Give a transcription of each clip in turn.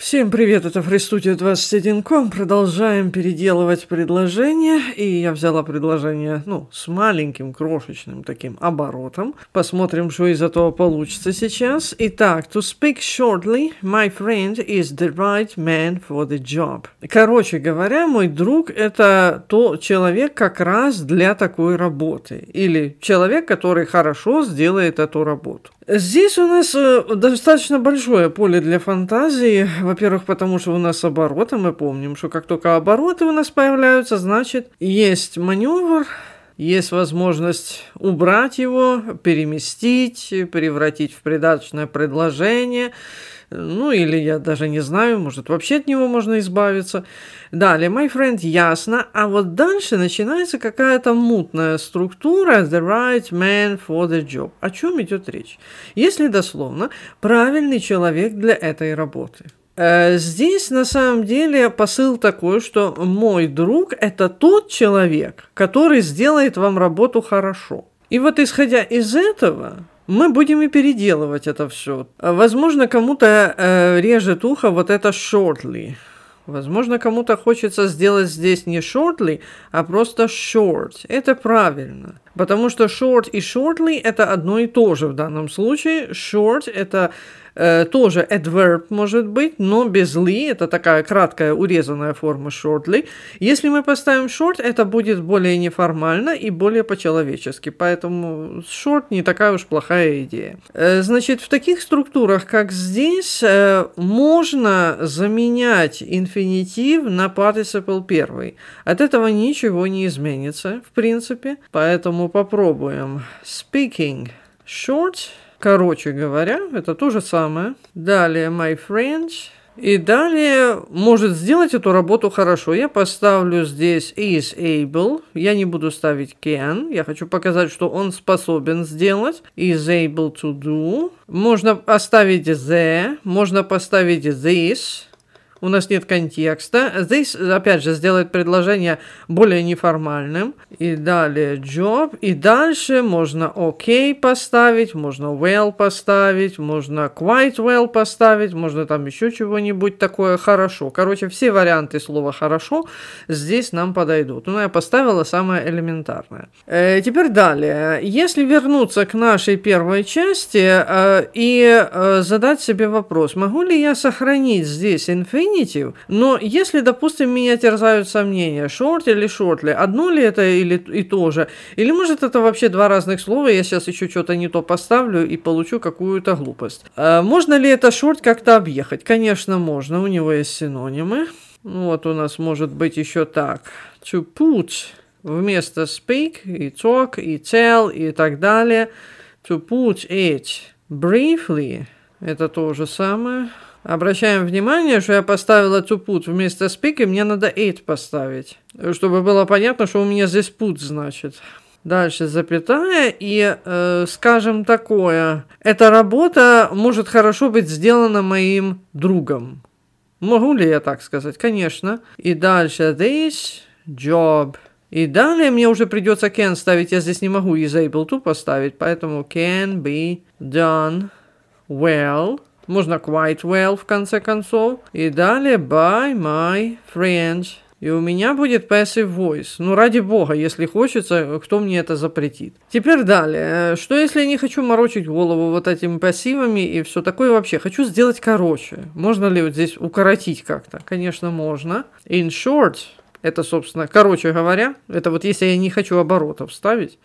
Всем привет, это FreeStudio 21.com. Продолжаем переделывать предложение. И я взяла предложение, ну, с маленьким, крошечным таким оборотом. Посмотрим, что из этого получится сейчас. Итак, to speak shortly, my friend is the right man for the job. Короче говоря, мой друг – это то человек как раз для такой работы. Или человек, который хорошо сделает эту работу. Здесь у нас э, достаточно большое поле для фантазии. Во-первых, потому что у нас обороты, мы помним, что как только обороты у нас появляются, значит, есть маневр, есть возможность убрать его, переместить, превратить в придаточное предложение. Ну, или я даже не знаю, может, вообще от него можно избавиться. Далее, my friend, ясно. А вот дальше начинается какая-то мутная структура the right man for the job. О чем идет речь? Если дословно, правильный человек для этой работы – Э, здесь на самом деле посыл такой, что мой друг это тот человек, который сделает вам работу хорошо. И вот исходя из этого, мы будем и переделывать это все. Возможно, кому-то э, режет ухо вот это shortly. Возможно, кому-то хочется сделать здесь не shortly, а просто short. Это правильно. Потому что short и shortly – это одно и то же в данном случае. Short – это Э, тоже adverb может быть, но без ли, это такая краткая урезанная форма shortly. Если мы поставим short, это будет более неформально и более по-человечески, поэтому short не такая уж плохая идея. Э, значит, в таких структурах, как здесь, э, можно заменять инфинитив на participle первый. От этого ничего не изменится, в принципе, поэтому попробуем. Speaking short – Короче говоря, это то же самое. Далее my friends, И далее может сделать эту работу хорошо. Я поставлю здесь is able. Я не буду ставить can. Я хочу показать, что он способен сделать. Is able to do. Можно оставить the. Можно поставить this у нас нет контекста. Здесь, опять же, сделает предложение более неформальным. И далее job. И дальше можно OK поставить, можно well поставить, можно quite well поставить, можно там еще чего-нибудь такое хорошо. Короче, все варианты слова хорошо здесь нам подойдут. Ну, я поставила самое элементарное. Э, теперь далее. Если вернуться к нашей первой части э, и э, задать себе вопрос, могу ли я сохранить здесь infinity извините, но если, допустим, меня терзают сомнения, шорт или шортли, одно ли это или и то же, или может это вообще два разных слова, я сейчас еще что-то не то поставлю и получу какую-то глупость. А можно ли это шорт как-то объехать? Конечно, можно, у него есть синонимы. Вот у нас может быть еще так. To put вместо speak и talk и tell и так далее. To put it briefly. Это то же самое. Обращаем внимание, что я поставила to put вместо speak, и мне надо it поставить, чтобы было понятно, что у меня здесь put значит. Дальше запятая и, э, скажем такое, эта работа может хорошо быть сделана моим другом. Могу ли я так сказать? Конечно. И дальше this job. И далее мне уже придется can ставить. Я здесь не могу is able to поставить, поэтому can be done well можно quite well в конце концов. И далее by my friends. И у меня будет passive voice. Ну, ради бога, если хочется, кто мне это запретит. Теперь далее. Э, что если я не хочу морочить голову вот этими пассивами и все такое вообще? Хочу сделать короче. Можно ли вот здесь укоротить как-то? Конечно, можно. In short, это, собственно, короче говоря, это вот если я не хочу оборотов ставить.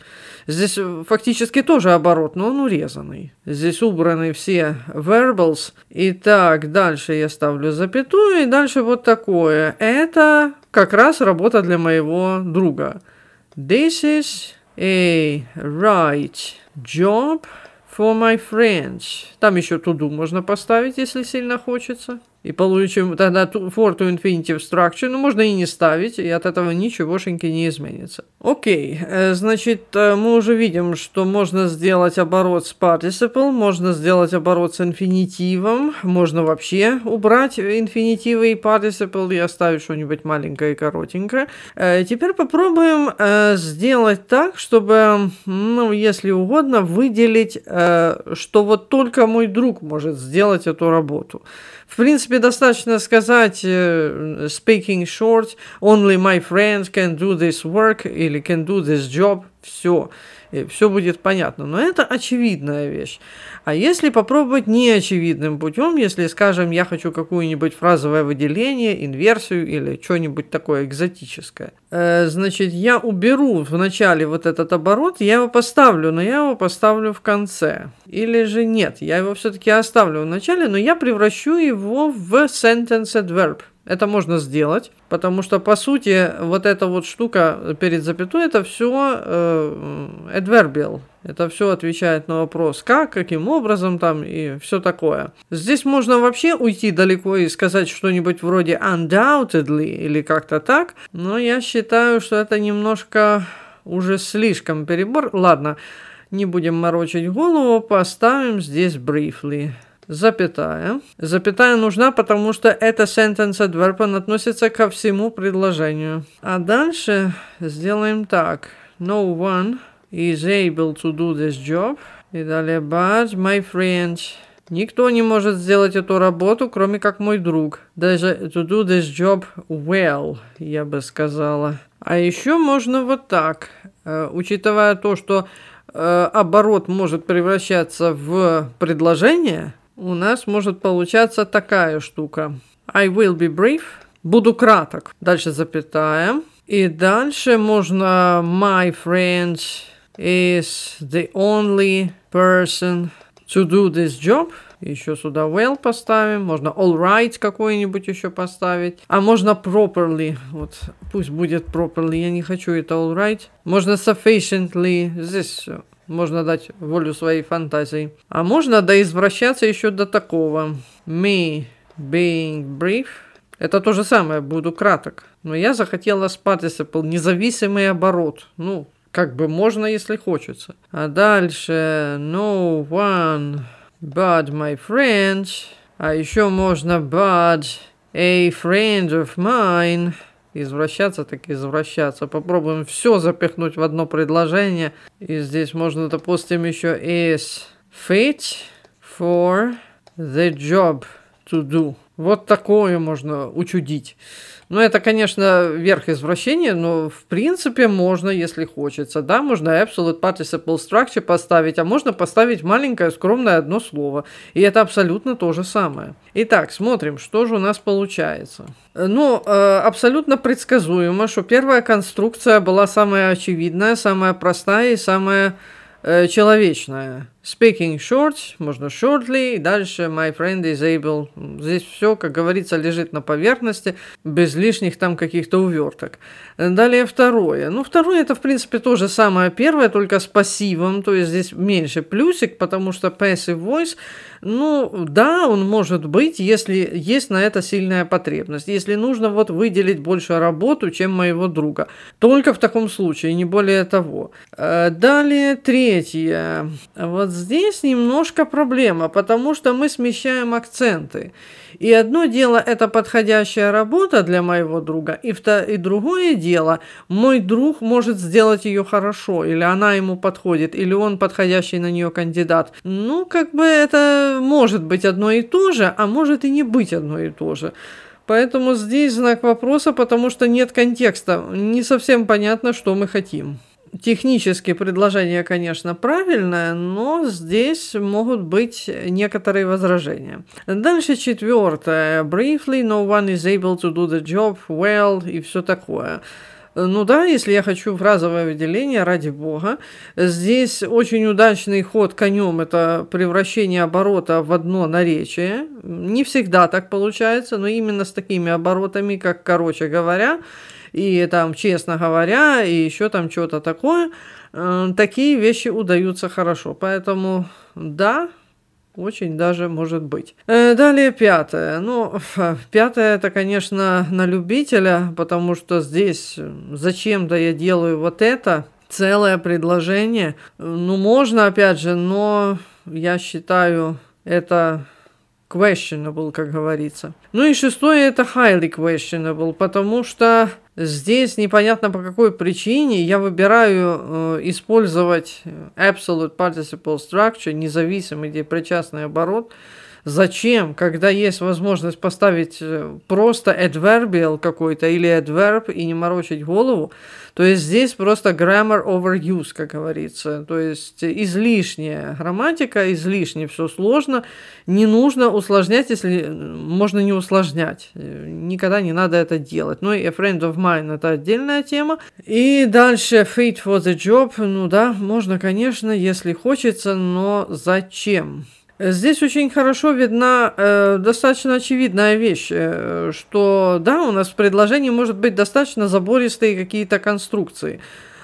Здесь э, фактически тоже оборот, но он урезанный. Здесь убраны все verbals. И так, дальше я ставлю запятую, и дальше вот такое. Это как раз работа для моего друга. This is a right job for my friends. Там еще туду можно поставить, если сильно хочется и получим тогда for to infinitive structure, ну, можно и не ставить, и от этого ничегошеньки не изменится. Окей, э, значит, э, мы уже видим, что можно сделать оборот с participle, можно сделать оборот с инфинитивом, можно вообще убрать инфинитивы и participle и оставить что-нибудь маленькое и коротенькое. Э, теперь попробуем сделать так, чтобы, ну, если угодно, выделить, что вот только мой друг может сделать эту работу. В принципе, принципе, достаточно сказать, э, speaking short, only my friends can do this work или can do this job. все, э, все будет понятно. Но это очевидная вещь. А если попробовать неочевидным путем, если, скажем, я хочу какое-нибудь фразовое выделение, инверсию или что-нибудь такое экзотическое, э, значит, я уберу вначале вот этот оборот, я его поставлю, но я его поставлю в конце. Или же нет, я его все-таки оставлю в начале, но я превращу его в sentence adverb – это можно сделать, потому что, по сути, вот эта вот штука перед запятой, это все э, adverbial. Это все отвечает на вопрос, как, каким образом там и все такое. Здесь можно вообще уйти далеко и сказать что-нибудь вроде undoubtedly или как-то так, но я считаю, что это немножко уже слишком перебор. Ладно, не будем морочить голову, поставим здесь briefly запятая. Запятая нужна, потому что это sentence adverb, он относится ко всему предложению. А дальше сделаем так. No one is able to do this job. И далее, but my friends. Никто не может сделать эту работу, кроме как мой друг. Даже to do this job well, я бы сказала. А еще можно вот так. Э, учитывая то, что э, оборот может превращаться в предложение, у нас может получаться такая штука. I will be brief. Буду краток. Дальше запятая. И дальше можно my friend is the only person to do this job. Еще сюда well поставим. Можно all right какой-нибудь еще поставить. А можно properly. Вот пусть будет properly. Я не хочу это all right. Можно sufficiently. Здесь все. Можно дать волю своей фантазии. А можно доизвращаться еще до такого. Me being brief это то же самое, буду краток. Но я захотела с participle независимый оборот. Ну, как бы можно, если хочется. А дальше no one but my friends. А еще можно but a friend of mine извращаться, так извращаться. Попробуем все запихнуть в одно предложение. И здесь можно, допустим, еще is fit for the job to do. Вот такое можно учудить. Ну, это, конечно, верх извращения, но, в принципе, можно, если хочется. Да, можно absolute participle structure поставить, а можно поставить маленькое скромное одно слово. И это абсолютно то же самое. Итак, смотрим, что же у нас получается. Ну, э, абсолютно предсказуемо, что первая конструкция была самая очевидная, самая простая и самая Э, человечное. Speaking short, можно shortly, дальше my friend is able. Здесь все, как говорится, лежит на поверхности, без лишних там каких-то уверток. Далее второе. Ну, второе это, в принципе, то же самое первое, только с пассивом, то есть здесь меньше плюсик, потому что passive voice ну, да, он может быть, если есть на это сильная потребность. Если нужно вот выделить больше работу, чем моего друга. Только в таком случае, не более того. Э, далее третье. Вот здесь немножко проблема, потому что мы смещаем акценты. И одно дело – это подходящая работа для моего друга, и, вто, и другое дело – мой друг может сделать ее хорошо, или она ему подходит, или он подходящий на нее кандидат. Ну, как бы это может быть одно и то же, а может и не быть одно и то же. Поэтому здесь знак вопроса, потому что нет контекста. Не совсем понятно, что мы хотим. Технически предложение, конечно, правильное, но здесь могут быть некоторые возражения. Дальше четвертое. Briefly, no one is able to do the job well и все такое. Ну да, если я хочу фразовое выделение, ради бога. Здесь очень удачный ход конем – это превращение оборота в одно наречие. Не всегда так получается, но именно с такими оборотами, как «короче говоря», и там «честно говоря», и еще там что-то такое, э, такие вещи удаются хорошо. Поэтому да, очень даже может быть. Э, далее пятое. Ну, пятое это, конечно, на любителя, потому что здесь э, зачем-то я делаю вот это, целое предложение. Ну, можно, опять же, но я считаю это questionable, как говорится. Ну и шестое это highly questionable, потому что Здесь непонятно по какой причине я выбираю э, использовать э, absolute participle structure, независимый депричастный оборот, оборот, Зачем, когда есть возможность поставить э, просто adverbial какой-то или adverb и не морочить голову? То есть здесь просто grammar overuse, как говорится. То есть излишняя грамматика, излишне все сложно. Не нужно усложнять, если э, можно не усложнять. Э, никогда не надо это делать. Ну и a friend of mine – это отдельная тема. И дальше fit for the job. Ну да, можно, конечно, если хочется, но зачем? Здесь очень хорошо видна э, достаточно очевидная вещь, э, что да, у нас в предложении может быть достаточно забористые какие-то конструкции.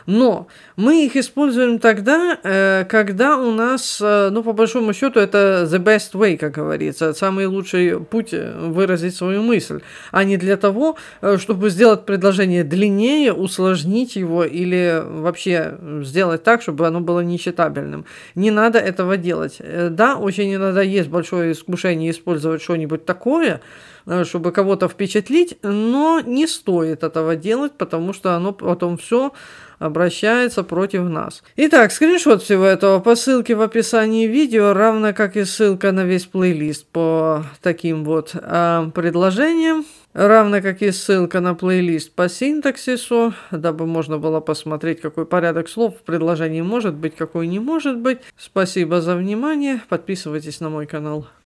Но мы их используем тогда, э, когда у нас, э, ну, по большому счету, это the best way, как говорится, самый лучший путь э, выразить свою мысль, а не для того, чтобы сделать предложение длиннее, усложнить его или вообще сделать так, чтобы оно было нечитабельным. Не надо этого делать. Да, очень иногда есть большое искушение использовать что-нибудь такое, Э, чтобы кого-то впечатлить, но не стоит этого делать, потому что оно потом все обращается против нас. Итак, скриншот всего этого по ссылке в описании видео, равно как и ссылка на весь плейлист по таким вот э, предложениям, равно как и ссылка на плейлист по синтаксису, дабы можно было посмотреть, какой порядок слов в предложении может быть, какой не может быть. Спасибо за внимание, подписывайтесь на мой канал.